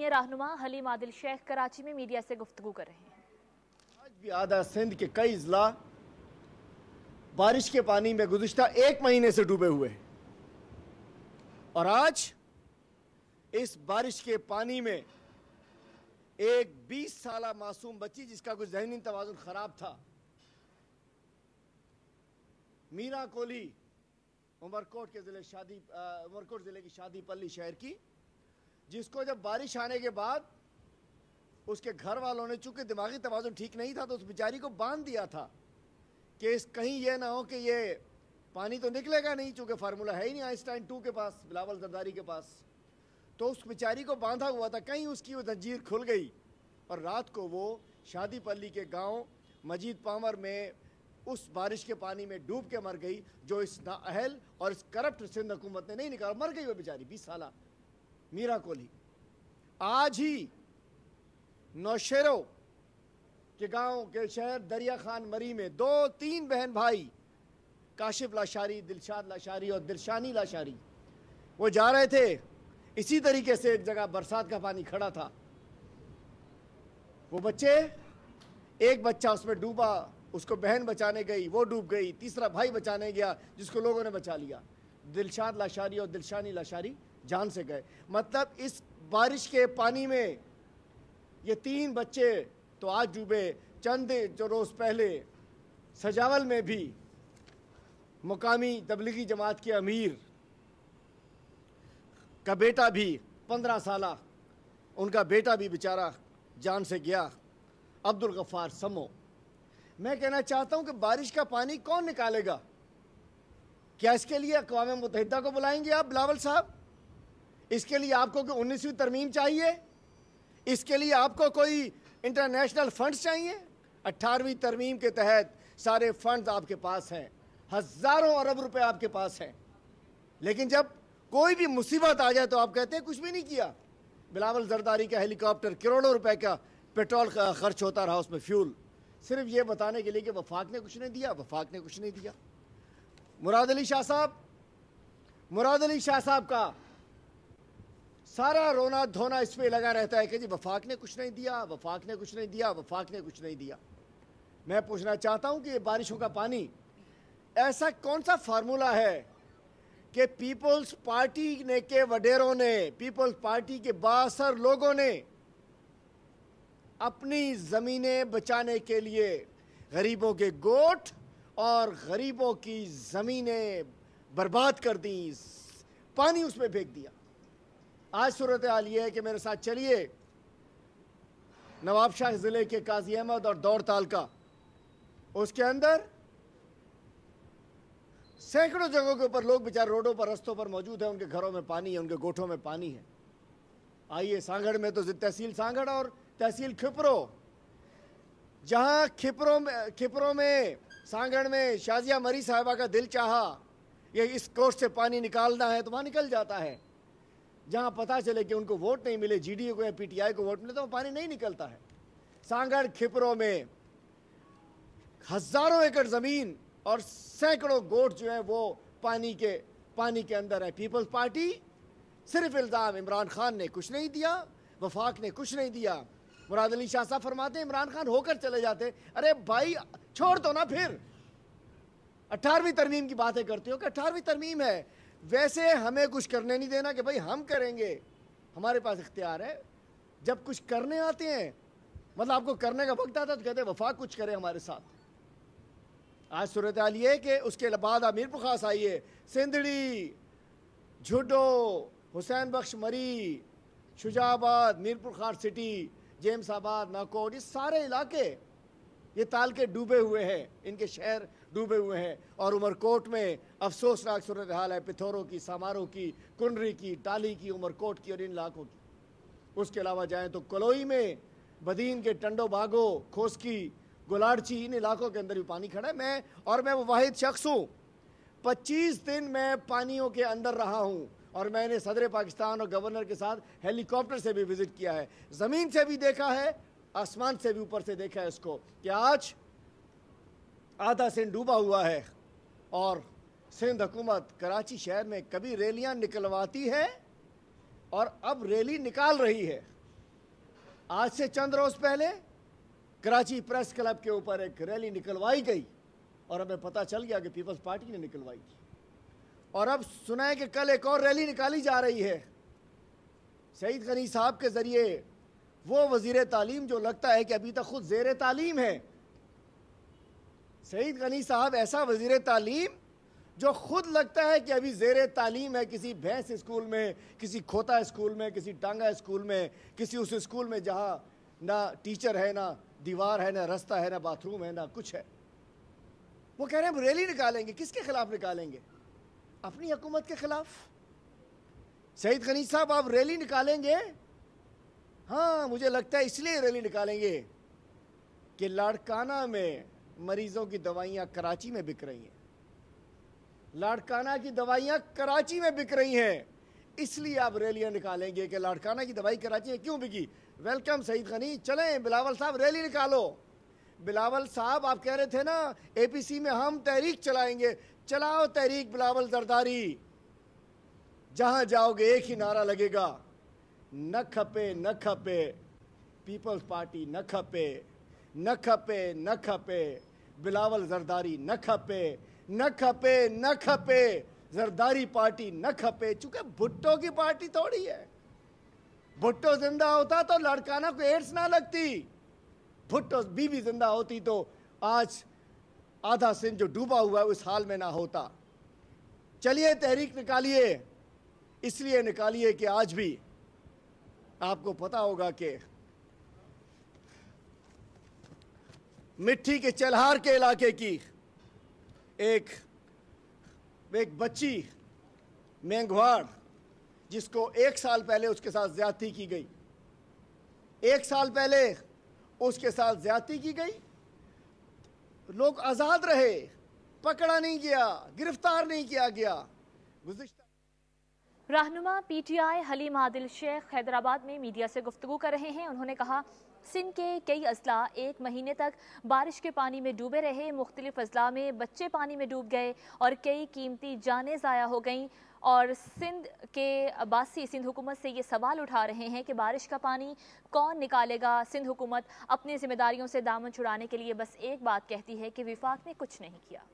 senior रहनुमा हलीम आदिल शेख कराची में media से गुफ्तु कर रहे हैं आज भी आधा सिंध के कई जिला बारिश के पानी में गुजश्ता एक महीने से डूबे हुए हैं और आज इस बारिश के पानी में एक 20 साल मासूम बच्ची जिसका कुछ जहनी तोज़ुन ख़राब था मीरा कोहली उमरकोट के ज़िले शादी उमरकोट ज़िले की शादी पल्ली शहर की जिसको जब बारिश आने के बाद उसके घर वालों ने चूंकि दिमागी तोज़ुन ठीक नहीं था तो उस बेचारी को बांध दिया था कि इस कहीं ये ना हो कि ये पानी तो निकलेगा नहीं चूँकि फार्मूला है ही नहीं आइंस्टाइन टू के पास बिलावल जरदारी के पास तो उस बेचारी को बांधा हुआ था कहीं उसकी वो जंजीर खुल गई और रात को वो शादीपल्ली के गांव मजीद पामर में उस बारिश के पानी में डूब के मर गई जो इस नाअहल और इस करप्ट सिंध हुकूमत ने नहीं निकाला मर गई वो बेचारी बीस साल मीरा कोहली आज ही नौशेरों के गांव के शहर दरिया खान मरी में दो तीन बहन भाई काशिफ लाशारी दिलशाद लाशारी और दिलशानी लाशारी वो जा रहे थे इसी तरीके से एक जगह बरसात का पानी खड़ा था वो बच्चे एक बच्चा उसमें डूबा उसको बहन बचाने गई वो डूब गई तीसरा भाई बचाने गया जिसको लोगों ने बचा लिया दिलशाद लाशारी और दिलशानी लाशारी जान से गए मतलब इस बारिश के पानी में ये तीन बच्चे तो आज डूबे चंद जो रोज़ पहले सजावल में भी मुकामी तबलीगी जमात के अमीर का बेटा भी पंद्रह साल उनका बेटा भी बेचारा जान से गया अब्दुल गफ्फार समो मैं कहना चाहता हूँ कि बारिश का पानी कौन निकालेगा क्या इसके लिए अकवा मुतहदा को बुलाएंगे आप बिलावल साहब इसके लिए आपको कोई उन्नीसवीं तरमीम चाहिए इसके लिए आपको कोई इंटरनेशनल फंड्स चाहिए अट्ठारहवीं तरमीम के तहत सारे फंड्स आपके पास हैं हज़ारों अरब रुपए आपके पास हैं लेकिन जब कोई भी मुसीबत आ जाए तो आप कहते हैं कुछ भी नहीं किया बिलावल जरदारी का हेलीकॉप्टर करोड़ों रुपए का पेट्रोल का खर्च होता रहा उसमें फ्यूल सिर्फ ये बताने के लिए कि वफाक ने कुछ नहीं दिया वफाक ने कुछ नहीं दिया मुराद अली शाह साहब मुराद अली शाह साहब का सारा रोना धोना इस पर लगा रहता है कि जी वफाक ने कुछ नहीं दिया वफाक ने कुछ नहीं दिया वफाक ने कुछ नहीं दिया मैं पूछना चाहता हूँ कि ये बारिशों का पानी ऐसा कौन सा फार्मूला है कि पीपल्स पार्टी ने के वडेरों ने पीपल्स पार्टी के बासर लोगों ने अपनी ज़मीनें बचाने के लिए गरीबों के गोट और गरीबों की ज़मीनें बर्बाद कर दी पानी उसमें फेंक दिया आज सूरत हाल ये है कि मेरे साथ चलिए नवाबशाह ज़िले के काजी अहमद और दौड़ का उसके अंदर सैकड़ों जगहों के ऊपर लोग बेचारे रोडों पर रस्तों पर मौजूद हैं उनके घरों में पानी है उनके गोठों में पानी है आइए सांगड़ में तो तहसील सांगड़ और तहसील खिपरो जहाँ खिपरों में खिपरों में सांगढ़ में शाजिया मरी साहिबा का दिल चाहा ये इस कोष से पानी निकालना है तो वहाँ निकल जाता है जहाँ पता चले कि उनको वोट नहीं मिले जीडीए को या पीटीआई को वोट मिले तो पानी नहीं निकलता है सांगढ़ खिपरों में हजारों एकड़ ज़मीन और सैकड़ों गोट जो है वो पानी के पानी के अंदर है पीपल्स पार्टी सिर्फ इल्ज़ाम इमरान खान ने कुछ नहीं दिया वफाक ने कुछ नहीं दिया मुराद अली शाह साहब फरमाते इमरान खान होकर चले जाते अरे भाई छोड़ दो ना फिर अठारहवीं तरमीम की बातें करते हो कि अठारहवीं तरमीम है वैसे हमें कुछ करने नहीं देना कि भाई हम करेंगे हमारे पास इख्तियार है जब कुछ करने आते हैं मतलब आपको करने का वक्त आता तो कहते वफा कुछ करे हमारे साथ आज सूरत हाल ये कि उसके बाद मीरपुर खास आइए सिंधड़ी झुडो हुसैन बख्श मरी शुजाबाद मीरपुर खार सिटी जेम्स आबाद नाकोट ये सारे इलाके ये ताल के डूबे हुए हैं इनके शहर डूबे हुए हैं और उमरकोट में अफसोसनाक सूरत हाल है पिथौरों की सामारों की कुंडरी की टाली की उमरकोट की और इन इलाकों की उसके अलावा जाए तो कलोई में बदीन के टंडो बागो खोसकी गुलाड़ची इन इलाकों के अंदर भी पानी खड़ा है मैं और मैं वो वाहिद शख्स हूँ पच्चीस दिन मैं पानियों के अंदर रहा हूँ और मैंने सदर पाकिस्तान और गवर्नर के साथ हेलीकॉप्टर से भी विज़िट किया है ज़मीन से भी देखा है आसमान से भी ऊपर से देखा इसको कि आज आधा सिंध डूबा हुआ है और सिंध हुकूमत कराची शहर में कभी रैलियां निकलवाती है और अब रैली निकाल रही है आज से चंद रोज पहले कराची प्रेस क्लब के ऊपर एक रैली निकलवाई गई और हमें पता चल गया कि पीपल्स पार्टी ने निकलवाई थी और अब सुना है कि कल एक और रैली निकाली जा रही है सईद गनी साहब के ज़रिए वो वजीर तालीम जो लगता है कि अभी तक खुद जेर तालीम है सईद गनी साहब ऐसा वजीर तालीम जो खुद लगता है कि अभी जेर तालीम है किसी भैंस स्कूल में किसी खोता स्कूल में किसी टांगा स्कूल में किसी उस स्कूल में जहाँ ना टीचर है ना दीवार है ना रास्ता है ना बाथरूम है ना कुछ है वो कह रहे हैं हम रैली निकालेंगे किसके खिलाफ निकालेंगे अपनी हुकूमत के खिलाफ सईद गनी साहब आप रैली निकालेंगे हाँ मुझे लगता है इसलिए रैली निकालेंगे कि लाड़काना में मरीजों की दवाइयाँ कराची में बिक रही हैं लाड़काना की दवाइयाँ कराची में बिक रही हैं इसलिए आप रैलियाँ निकालेंगे कि लाड़काना की दवाई कराची में क्यों बिकी वेलकम सईद खनी चलें बिलावल साहब रैली निकालो बिलावल साहब आप कह रहे थे ना एपीसी में हम तहरीक चलाएंगे चलाओ तहरीक बिलावल जरदारी जहां जाओगे एक ही नारा लगेगा न खपे न खपे पीपल्स पार्टी न खपे न खपे न खपे बिलावल जरदारी न खपे न खपे न खपे जरदारी पार्टी न खपे चूंकि भुट्टो की पार्टी थोड़ी है भुट्टो जिंदा होता तो लड़काना को एड्स ना लगती भुट्टो बीवी जिंदा होती तो आज आधा सिंह जो डूबा हुआ है उस हाल में ना होता चलिए तहरीक निकालिए इसलिए निकालिए कि आज भी आपको पता होगा कि मिट्टी के चलहार के इलाके की एक एक बच्ची मेंघवाड़ जिसको एक साल पहले उसके साथ ज्यादती की गई एक साल पहले उसके साथ ज्यादती की गई लोग आज़ाद रहे पकड़ा नहीं गया गिरफ्तार नहीं किया गया गुजश्ता रहनुमा पीटीआई हलीम आदिल शेख हैदराबाद में मीडिया से गुफ्तु कर रहे हैं उन्होंने कहा सिंध के कई अजला एक महीने तक बारिश के पानी में डूबे रहे मुख्तलिफ अजला में बच्चे पानी में डूब गए और कई कीमती जानें ज़ाया हो गईं और सिंध के बासी सिंध हुकूमत से ये सवाल उठा रहे हैं कि बारिश का पानी कौन निकालेगा सिंध हुकूमत अपनी जिम्मेदारियों से दामन छुड़ाने के लिए बस एक बात कहती है कि विफाक ने कुछ नहीं किया